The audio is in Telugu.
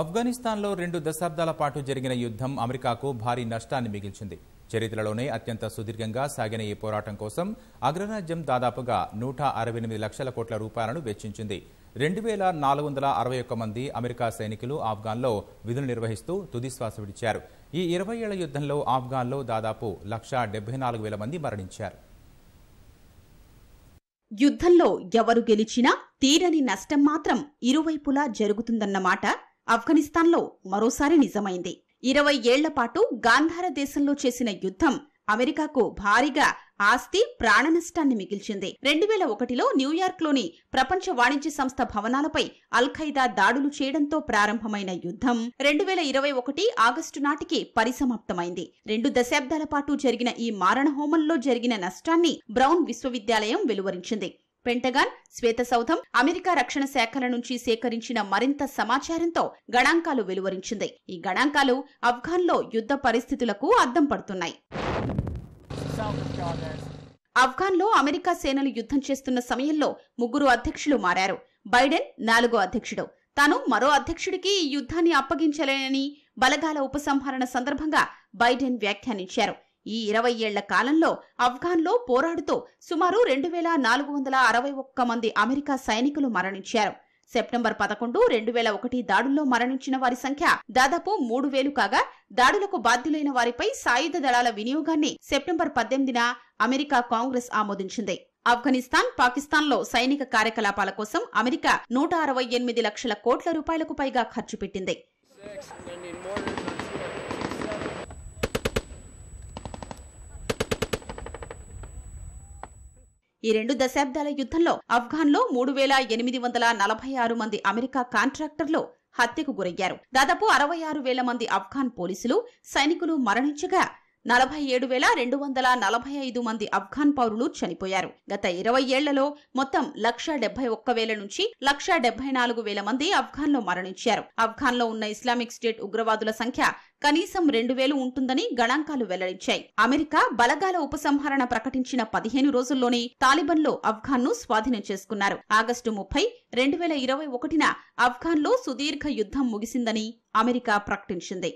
ఆఫ్ఘనిస్తాన్లో రెండు దశాబ్దాల పాటు జరిగిన యుద్ధం అమెరికాకు భారీ నష్టాన్ని మిగిల్చింది చరిత్రలోనే అత్యంత సుదీర్ఘంగా సాగిన ఈ పోరాటం కోసం అగ్రరాజ్యం దాదాపుగా నూట అరవై ఎనిమిది లక్షల కోట్ల రూపాయలను వెచ్చించింది రెండు వేల నాలుగు వందల అరవై ఒక్క మంది అమెరికా సైనికులు ఆఫ్ఘాన్లో విధులు నిర్వహిస్తూ తుదిశ్వాస విడిచారు ఈ ఇరవై ఏళ్ల యుద్ధంలో ఆఫ్ఘాన్లో దాదాపు లక్ష డెబ్బై నాలుగు వేల మంది మరణించారు యుద్ధంలో ఎవరు గెలిచినా తీరని నష్టం మాత్రం ఇరువైపులా జరుగుతుందన్నమాట ఆఫ్ఘనిస్తాన్లో మరోసారి నిజమైంది ఇరవై ఏళ్లపాటు గాంధార దేశంలో చేసిన యుద్ధం అమెరికాకు భారీగా ఆస్తి ప్రాణనష్టాన్ని మిగిల్చింది రెండు వేల ఒకటిలో న్యూయార్క్లోని ప్రపంచ వాణిజ్య సంస్థ భవనాలపై అల్ఖైదా దాడులు చేయడంతో ప్రారంభమైన యుద్ధం రెండు వేల ఇరవై ఒకటి ఆగస్టు నాటికి పరిసమాప్తమైంది రెండు దశాబ్దాల పాటు జరిగిన ఈ మారణ హోమంలో జరిగిన నష్టాన్ని బ్రౌన్ విశ్వవిద్యాలయం వెలువరించింది పెంటగాన్ శ్వేతసౌధం అమెరికా రక్షణ శాఖల నుంచి సేకరించిన మరింత సమాచారంతో గణాంకాలు వెలువరించింది ఈ గణాంకాలు ఆఫ్ఘాన్లో యుద్ధ పరిస్థితులకు అద్దం పడుతున్నాయి ఆఫ్ఘాన్లో అమెరికా సేనలు యుద్ధం చేస్తున్న సమయంలో ముగ్గురు అధ్యక్షులు మారారు బైడెన్ నాలుగో అధ్యక్షుడు తాను మరో అధ్యక్షుడికి ఈ యుద్ధాన్ని అప్పగించలేనని బలగాల ఉపసంహరణ సందర్భంగా బైడెన్ వ్యాఖ్యానించారు ఈ ఇరవై ఏళ్ల కాలంలో ఆఫ్ఘాన్లో పోరాడుతూ సుమారు రెండు వేల నాలుగు వందల అరవై ఒక్క మంది అమెరికా సైనికులు మరణించారు సెప్టెంబర్ పదకొండు రెండు వేల ఒకటి దాడుల్లో మరణించిన వారి సంఖ్య దాదాపు మూడు వేలు కాగా దాడులకు బాధ్యులైన వారిపై సాయుధ దళాల వినియోగాన్ని సెప్టెంబర్ పద్దెనిమిదిన అమెరికా కాంగ్రెస్ ఆమోదించింది ఆఫ్ఘనిస్తాన్ పాకిస్తాన్లో సైనిక కార్యకలాపాల కోసం అమెరికా నూట అరవై ఎనిమిది లక్షల కోట్ల రూపాయలకు పైగా ఖర్చు పెట్టింది ఈ రెండు దశాబ్దాల యుద్ధంలో ఆఫ్ఘాన్లో మూడు వేల ఎనిమిది వందల నలభై ఆరు మంది అమెరికా కాంట్రాక్టర్లు హత్యకు గురయ్యారు దాదాపు అరవై ఆరు వేల మంది ఆఫ్ఘాన్ పోలీసులు సైనికులు మరణించగా నలభై ఏడు వేల రెండు వందల నలభై ఐదు మంది ఆఫ్ఘాన్ పౌరులు చనిపోయారు గత ఇరవై ఏళ్లలో మొత్తం లక్ష డెబ్బై ఒక్క వేల నుంచి లక్ష డెబ్బై నాలుగు వేల మంది ఆఫ్ఘాన్లో మరణించారు ఆఫ్ఘాన్లో ఉన్న ఇస్లామిక్ స్టేట్ ఉగ్రవాదుల సంఖ్య కనీసం రెండు వేలు ఉంటుందని గణాంకాలు వెల్లడించాయి అమెరికా బలగాల ఉపసంహరణ ప్రకటించిన పదిహేను రోజుల్లోనే తాలిబన్లో ఆఫ్ఘాన్ను స్వాధీనం చేసుకున్నారు ఆగస్టు ముప్పై రెండు వేల ఇరవై ఒకటిన ఆఫ్ఘాన్లో సుదీర్ఘ యుద్ధం ముగిసిందని అమెరికా ప్రకటించింది